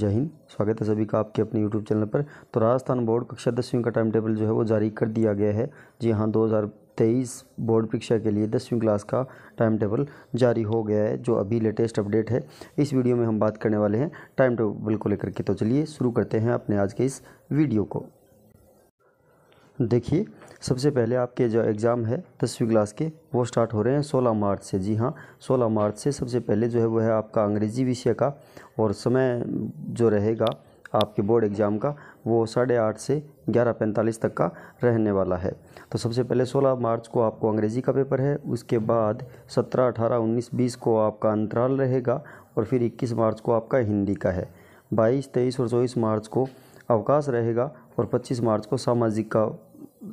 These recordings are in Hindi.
जय हिंद स्वागत है सभी का आपके अपने यूट्यूब चैनल पर तो राजस्थान बोर्ड कक्षा दसवीं का टाइम टेबल जो है वो जारी कर दिया गया है जी हाँ दो हज़ार तेईस बोर्ड परीक्षा के लिए दसवीं क्लास का टाइम टेबल जारी हो गया है जो अभी लेटेस्ट अपडेट है इस वीडियो में हम बात करने वाले हैं टाइम टेबल को लेकर के तो चलिए शुरू करते हैं अपने आज के इस वीडियो को देखिए सबसे पहले आपके जो एग्ज़ाम है दसवीं क्लास के वो स्टार्ट हो रहे हैं सोलह मार्च से जी हाँ सोलह मार्च से सबसे पहले जो है वो है आपका अंग्रेज़ी विषय का और समय जो रहेगा आपके बोर्ड एग्ज़ाम का वो साढ़े आठ से ग्यारह पैंतालीस तक का रहने वाला है तो सबसे पहले सोलह मार्च को आपको अंग्रेज़ी का पेपर है उसके बाद सत्रह अठारह उन्नीस बीस को आपका अंतराल रहेगा और फिर इक्कीस मार्च को आपका हिंदी का है बाईस तेईस और चौबीस मार्च को अवकाश रहेगा और पच्चीस मार्च को सामाजिक का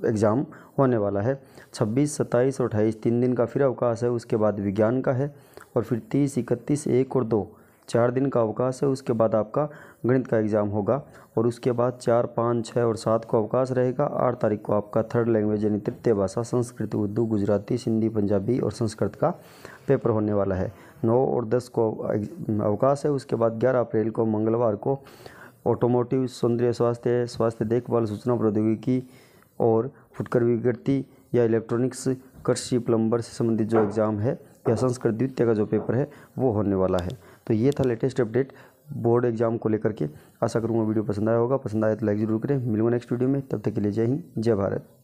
एग्ज़ाम होने वाला है 26, 27 और 28 तीन दिन का फिर अवकाश है उसके बाद विज्ञान का है और फिर 30, इकतीस एक और दो चार दिन का अवकाश है उसके बाद आपका गणित का एग्ज़ाम होगा और उसके बाद चार पाँच छः और सात को अवकाश रहेगा आठ तारीख को आपका थर्ड लैंग्वेज यानी तृतीय भाषा संस्कृत उर्दू गुजराती सिंधी पंजाबी और संस्कृत का पेपर होने वाला है नौ और दस को अवकाश है उसके बाद ग्यारह अप्रैल को मंगलवार को ऑटोमोटिव सौंदर्य स्वास्थ्य स्वास्थ्य देखभाल सूचना प्रौद्योगिकी और फुटकर विज्ञप्ति या इलेक्ट्रॉनिक्स कृषि प्लम्बर से संबंधित जो एग्ज़ाम है या संस्कृत द्वितीय का जो पेपर है वो होने वाला है तो ये था लेटेस्ट अपडेट बोर्ड एग्जाम को लेकर के आशा करूँगा वीडियो पसंद आया होगा पसंद आया तो लाइक जरूर करें मिलूंगा नेक्स्ट वीडियो में तब तक के लिए जय हिंद जय भारत